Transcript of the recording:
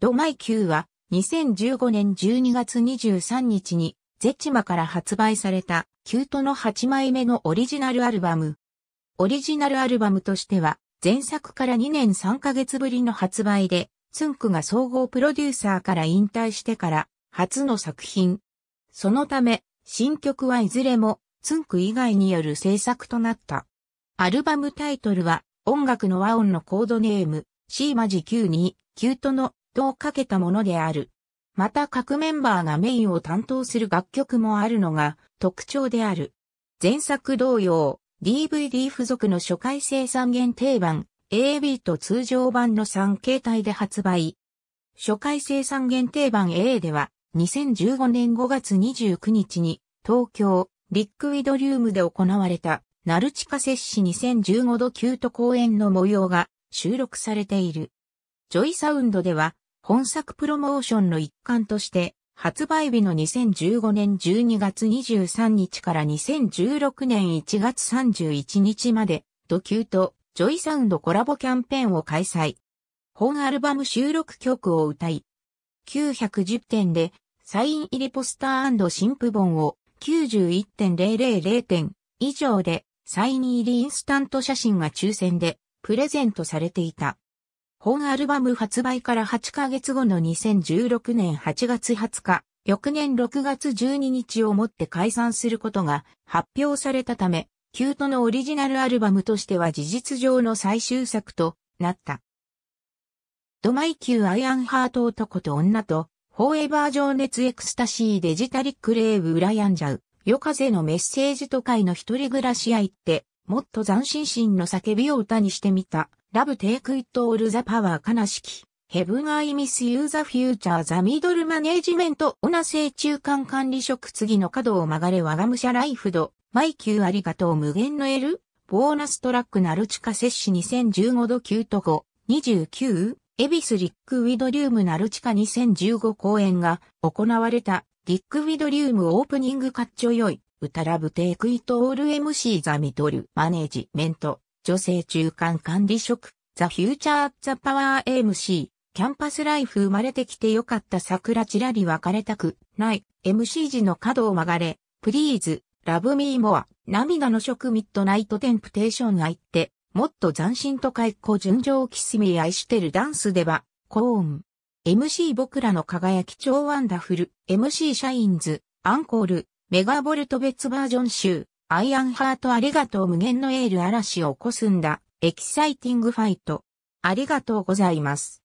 ドマイ Q は2015年12月23日にゼチマから発売されたキュートの8枚目のオリジナルアルバム。オリジナルアルバムとしては前作から2年3ヶ月ぶりの発売で、ツンクが総合プロデューサーから引退してから初の作品。そのため新曲はいずれもツンク以外による制作となった。アルバムタイトルは音楽の和音のコードネーム C マジ Q にキュートのトをかけたものである。また各メンバーがメインを担当する楽曲もあるのが特徴である。前作同様、DVD 付属の初回生産限定版、AB と通常版の3形態で発売。初回生産限定版 A では、2015年5月29日に、東京、リックウィドリウムで行われた、ナルチカ摂氏2015度キュート公演の模様が収録されている。ジョイサウンドでは、本作プロモーションの一環として、発売日の2015年12月23日から2016年1月31日まで、ドキューとジョイサウンドコラボキャンペーンを開催。本アルバム収録曲を歌い、910点でサイン入りポスター新譜本を91.000点以上でサイン入りインスタント写真が抽選でプレゼントされていた。本アルバム発売から8ヶ月後の2016年8月20日、翌年6月12日をもって解散することが発表されたため、キュートのオリジナルアルバムとしては事実上の最終作となった。ドマイキューアイアンハート男と女と、フォーエバー情熱エクスタシーデジタリックレーブ羨んじゃう。夜風のメッセージ都会の一人暮らし愛って、もっと斬新心の叫びを歌にしてみた。ラブテイクイットオールザパワー悲しき。ヘブンアイミスユーザフューチャーザミドルマネージメントオナ性中間管理職次の角を曲がれ我が武者ライフド。マイキューありがとう無限の L。ボーナストラックナルチカ摂氏2015度9と5。29。エビスリックウィドリウムナルチカ2015公演が行われた。リックウィドリウムオープニングかっちょよい。歌ラブテイクイットオール MC ザミドルマネージメント。女性中間管理職、ザ・フューチャー・ザ・パワー MC、キャンパスライフ生まれてきてよかった桜ちらり別れたくない、MC 時の角を曲がれ、プリーズ、ラブミーモア、涙の食ミッドナイトテンプテーション愛って、もっと斬新と開口純情キスミ愛してるダンスでは、コーン。MC 僕らの輝き超ワンダフル、MC シャインズ、アンコール、メガボルト別バージョン集、アイアンハートありがとう無限のエール嵐を起こすんだ。エキサイティングファイト。ありがとうございます。